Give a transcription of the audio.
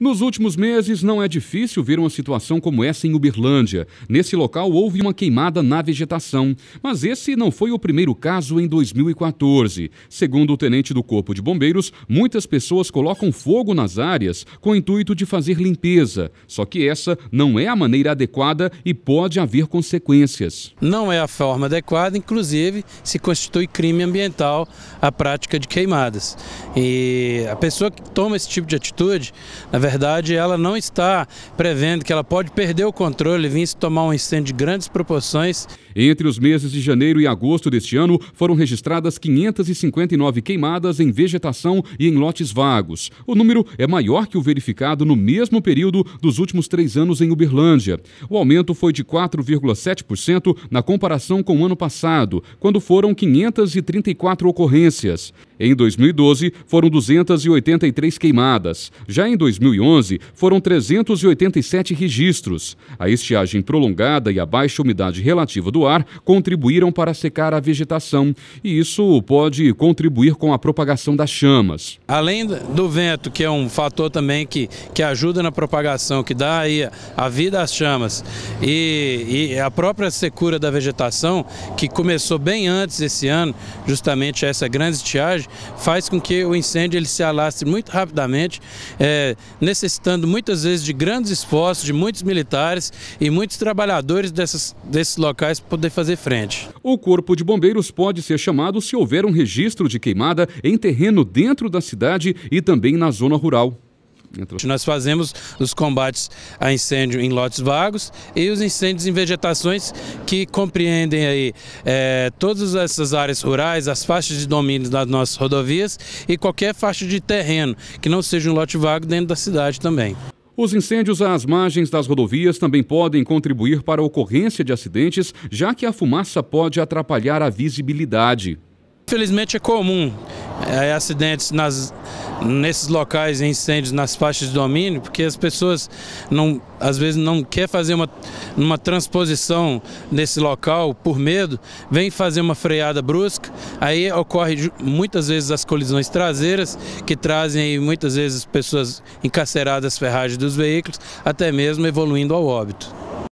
Nos últimos meses, não é difícil ver uma situação como essa em Uberlândia. Nesse local houve uma queimada na vegetação, mas esse não foi o primeiro caso em 2014. Segundo o tenente do Corpo de Bombeiros, muitas pessoas colocam fogo nas áreas com o intuito de fazer limpeza. Só que essa não é a maneira adequada e pode haver consequências. Não é a forma adequada, inclusive se constitui crime ambiental a prática de queimadas. E a pessoa que toma esse tipo de atitude, na verdade, verdade, ela não está prevendo que ela pode perder o controle e vir se tomar um incêndio de grandes proporções. Entre os meses de janeiro e agosto deste ano, foram registradas 559 queimadas em vegetação e em lotes vagos. O número é maior que o verificado no mesmo período dos últimos três anos em Uberlândia. O aumento foi de 4,7% na comparação com o ano passado, quando foram 534 ocorrências. Em 2012, foram 283 queimadas. Já em 2011, 2011 foram 387 registros. A estiagem prolongada e a baixa umidade relativa do ar contribuíram para secar a vegetação e isso pode contribuir com a propagação das chamas. Além do vento, que é um fator também que, que ajuda na propagação, que dá aí a vida às chamas e, e a própria secura da vegetação, que começou bem antes esse ano, justamente essa grande estiagem, faz com que o incêndio ele se alastre muito rapidamente. É, necessitando muitas vezes de grandes esforços de muitos militares e muitos trabalhadores dessas, desses locais para poder fazer frente. O Corpo de Bombeiros pode ser chamado se houver um registro de queimada em terreno dentro da cidade e também na zona rural. Nós fazemos os combates a incêndio em lotes vagos e os incêndios em vegetações que compreendem aí é, todas essas áreas rurais, as faixas de domínio das nossas rodovias e qualquer faixa de terreno que não seja um lote vago dentro da cidade também. Os incêndios às margens das rodovias também podem contribuir para a ocorrência de acidentes, já que a fumaça pode atrapalhar a visibilidade. Infelizmente é comum é, acidentes nas nesses locais incêndios nas faixas de domínio, porque as pessoas não, às vezes não quer fazer uma, uma transposição nesse local por medo, vem fazer uma freada brusca, aí ocorre muitas vezes as colisões traseiras que trazem muitas vezes pessoas encarceradas ferragens dos veículos, até mesmo evoluindo ao óbito.